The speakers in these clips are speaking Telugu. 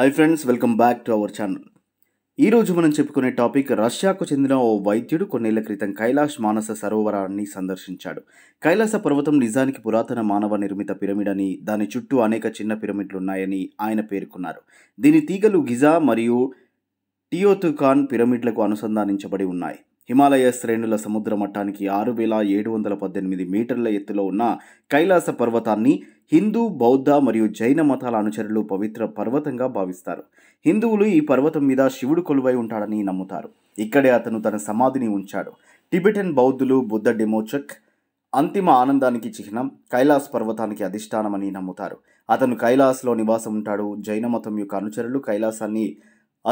hi friends welcome back to our channel ఈరోజు మనం చెప్పుకునే టాపిక్ రష్యాకు చెందిన ఓ వైద్యుడు కొన్నేళ్ల క్రితం కైలాష్ మానస సరోవరాన్ని సందర్శించాడు కైలాస పర్వతం నిజానికి పురాతన మానవ నిర్మిత పిరమిడ్ అని దాని చుట్టూ అనేక చిన్న పిరమిడ్లు ఉన్నాయని ఆయన పేర్కొన్నారు దీని తీగలు గిజా మరియు టియోతుఖాన్ పిరమిడ్లకు అనుసంధానించబడి ఉన్నాయి హిమాలయ శ్రేణుల సముద్ర మట్టానికి ఆరు వేల ఏడు వందల పద్దెనిమిది మీటర్ల ఎత్తులో ఉన్న కైలాస పర్వతాన్ని హిందూ బౌద్ధ మరియు జైన మతాల అనుచరులు పవిత్ర పర్వతంగా భావిస్తారు హిందువులు ఈ పర్వతం మీద శివుడు కొలువై ఉంటాడని నమ్ముతారు ఇక్కడే అతను తన సమాధిని ఉంచాడు టిబెటన్ బౌద్ధులు బుద్ధ డెమోచక్ అంతిమ ఆనందానికి చిహ్నం కైలాస్ పర్వతానికి అధిష్టానమని నమ్ముతారు అతను కైలాస్లో నివాసం ఉంటాడు జైన మతం యొక్క అనుచరులు కైలాసాన్ని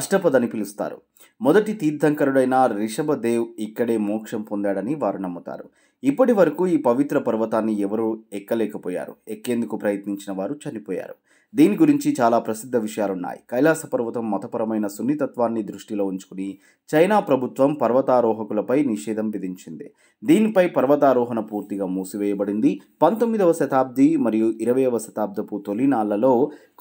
అష్టపదని పిలుస్తారు మొదటి తీర్థంకరుడైన రిషభదేవ్ ఇక్కడే మోక్షం పొందాడని వారు నమ్ముతారు ఇప్పటి వరకు ఈ పవిత్ర పర్వతాన్ని ఎవరూ ఎక్కలేకపోయారు ఎక్కేందుకు ప్రయత్నించిన వారు చనిపోయారు దీని గురించి చాలా ప్రసిద్ధ విషయాలున్నాయి కైలాస పర్వతం మతపరమైన సున్నితత్వాన్ని దృష్టిలో ఉంచుకుని చైనా ప్రభుత్వం పర్వతారోహకులపై నిషేధం విధించింది దీనిపై పర్వతారోహణ పూర్తిగా మూసివేయబడింది పంతొమ్మిదవ శతాబ్ది మరియు ఇరవైవ శతాబ్దపు తొలినాళ్లలో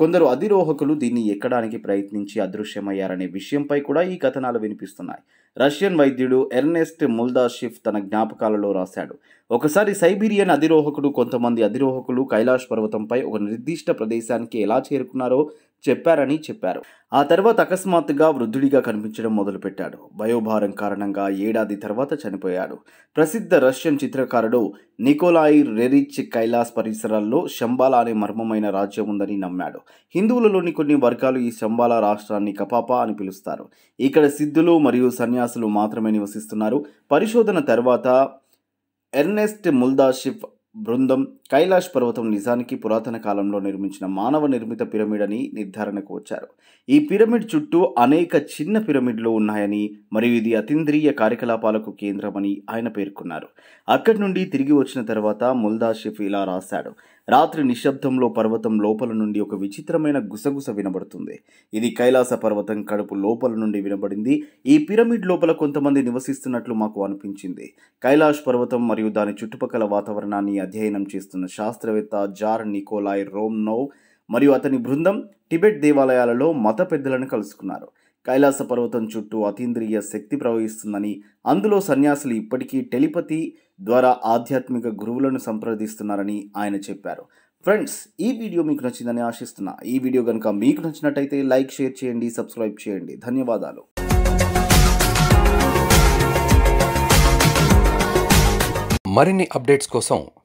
కొందరు అధిరోహకులు దీన్ని ఎక్కడానికి ప్రయత్నించి అదృశ్యమయ్యారనే విషయంపై కూడా ఈ కథనాలు వినిపిస్తున్నాయి రష్యన్ వైద్యుడు ఎర్నెస్ట్ ముల్దాషిఫ్ తన జ్ఞాపకాలలో రాశాడు ఒకసారి సైబీరియన్ అధిరోహకుడు కొంతమంది అధిరోహకులు కైలాష్ పర్వతంపై ఒక నిర్దిష్ట ప్రదేశానికి ఎలా చేరుకున్నారో చెప్పారని చెప్పారు ఆ తర్వాత అకస్మాత్తుగా వృద్ధుడిగా కనిపించడం మొదలుపెట్టాడు వయోభారం కారణంగా ఏడాది తర్వాత చనిపోయాడు ప్రసిద్ధ రష్యన్ చిత్రకారుడు నికోలాయి రెరిచ్ కైలాస్ పరిసరాల్లో శంబాలా అనే మర్మమైన రాజ్యం ఉందని నమ్మాడు హిందువులలోని కొన్ని వర్గాలు ఈ శంబాలా రాష్ట్రాన్ని కపాపా అని పిలుస్తారు ఇక్కడ సిద్ధులు మరియు సన్యాసులు మాత్రమే నివసిస్తున్నారు పరిశోధన తర్వాత ఎర్నెస్ట్ ముల్దాషిఫ్ బృందం కైలాష్ పర్వతం నిజానికి పురాతన కాలంలో నిర్మించిన మానవ నిర్మిత పిరమిడ్ అని నిర్ధారణకు వచ్చారు ఈ పిరమిడ్ చుట్టూ అనేక చిన్న పిరమిడ్లు ఉన్నాయని మరియు ఇది అతీంద్రియ కార్యకలాపాలకు కేంద్రమని ఆయన పేర్కొన్నారు అక్కడి నుండి తిరిగి వచ్చిన తర్వాత ముల్దా షిఫ్ ఇలా రాశాడు రాత్రి నిశ్శబ్దంలో పర్వతం లోపల నుండి ఒక విచిత్రమైన గుసగుస వినబడుతుంది ఇది కైలాస పర్వతం కడుపు లోపల నుండి వినబడింది ఈ పిరమిడ్ లోపల కొంతమంది నివసిస్తున్నట్లు మాకు అనిపించింది కైలాష్ పర్వతం మరియు దాని చుట్టుపక్కల వాతావరణాన్ని అధ్యయనం చేస్తున్న శాస్త్రవేత్త జార్ నికోలాయ్ రోమ్నోవ్ మరియు అతని బృందం టిబెట్ దేవాలయాలలో మత పెద్దలను కలుసుకున్నారు కైలాస పర్వతం చుట్టూ అతీంద్రియ శక్తి ప్రవహిస్తుందని అందులో సన్యాసులు ఇప్పటికీ టెలిపతి ద్వారా ఆధ్యాత్మిక గురువులను సంప్రదిస్తున్నారని ఆయన చెప్పారు ఫ్రెండ్స్ ఈ వీడియో మీకు నచ్చిందని ఆశిస్తున్నా ఈ వీడియో కనుక మీకు నచ్చినట్టయితే లైక్ షేర్ చేయండి సబ్స్క్రైబ్ చేయండి ధన్యవాదాలు మరిన్ని అప్డేట్స్ కోసం